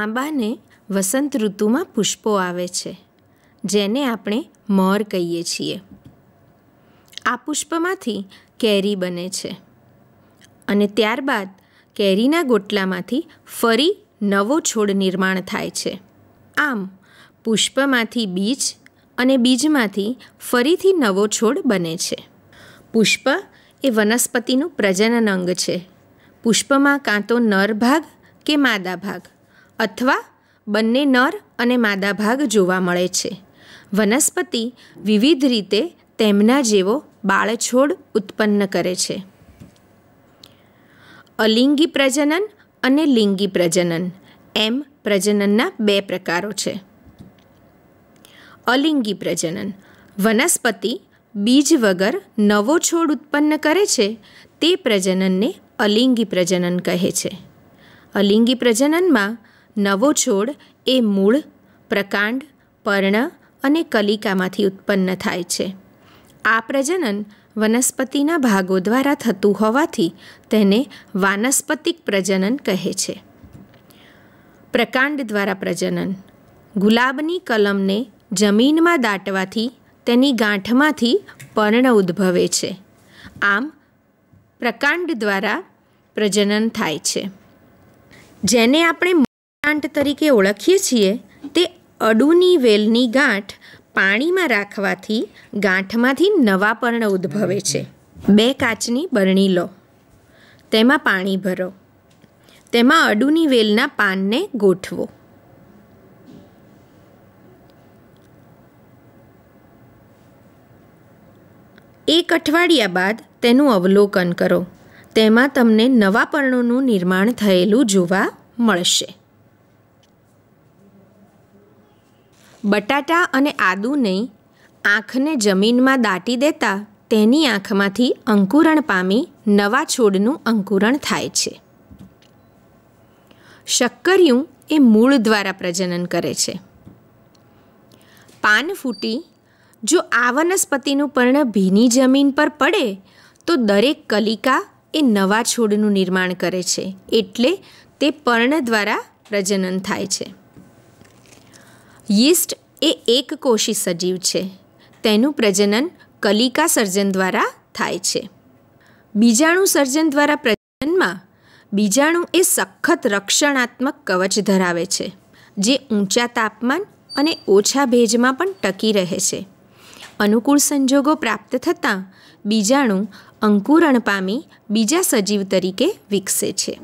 આંબાને વસંત ઋતુમાં પુષ્પો આવે છે જેને આપણે મોર કહીએ છીએ આ પુષ્પમાંથી કેરી બને છે અને ત્યારબાદ કેરીના ગોટલામાંથી ફરી નવો છોડ નિર્માણ થાય છે આમ પુષ્પમાંથી બીજ અને બીજમાંથી ફરીથી નવો છોડ બને છે પુષ્પ એ વનસ્પતિનું પ્રજનન અંગ છે પુષ્પમાં કાં તો નર ભાગ કે માદા ભાગ અથવા બંને નર અને માદા ભાગ જોવા મળે છે વનસ્પતિ વિવિધ રીતે તેમના જેવો બાળછોડ ઉત્પન્ન કરે છે અલિંગી પ્રજનન અને લિંગી પ્રજનન એમ પ્રજનનના બે પ્રકારો છે અલિંગી પ્રજનન વનસ્પતિ બીજ વગર નવો છોડ ઉત્પન્ન કરે છે તે પ્રજનનને અલિંગી પ્રજનન કહે છે અલિંગી પ્રજનનમાં નવો છોડ એ મૂળ પ્રકાંડ પર્ણ અને કલિકામાંથી ઉત્પન્ન થાય છે આ પ્રજનન વનસ્પતિના ભાગો દ્વારા થતું હોવાથી તેને વાનસ્પતિક પ્રજનન કહે છે પ્રકાંડ દ્વારા પ્રજનન ગુલાબની કલમને જમીનમાં દાટવાથી તેની ગાંઠમાંથી પર્ણ ઉદ્ભવે છે આમ પ્રકાંડ દ્વારા પ્રજનન થાય છે જેને આપણે ગાંઠ તરીકે ઓળખીએ છીએ તે અડુની વેલની ગાંઠ પાણીમાં રાખવાથી ગાંઠમાંથી નવા પર્ણ ઉદ્ભવે છે બે કાચની બરણી લો તેમાં પાણી ભરો તેમાં અડુની વેલના પાનને ગોઠવો એક અઠવાડિયા બાદ તેનું અવલોકન કરો તેમાં તમને નવા પર્ણોનું નિર્માણ થયેલું જોવા મળશે બટાટા અને આદુને આંખને જમીનમાં દાટી દેતા તેની આંખમાંથી અંકુરણ પામી નવા છોડનું અંકુરણ થાય છે શક્કરિયું એ મૂળ દ્વારા પ્રજનન કરે છે પાન ફૂટી જો આ વનસ્પતિનું પર્ણ ભીની જમીન પર પડે તો દરેક કલિકા એ નવા છોડનું નિર્માણ કરે છે એટલે તે પર્ણ દ્વારા પ્રજનન થાય છે યીસ્ટ એ એક કોશી સજીવ છે તેનું પ્રજનન કલિકા સર્જન દ્વારા થાય છે બીજાણુ સર્જન દ્વારા પ્રજનનમાં બીજાણુ એ સખત રક્ષણાત્મક કવચ ધરાવે છે જે ઊંચા તાપમાન અને ઓછા ભેજમાં પણ ટકી રહે છે અનુકૂળ સંજોગો પ્રાપ્ત થતાં બીજાણુ અંકુરણ પામી બીજા સજીવ તરીકે વિકસે છે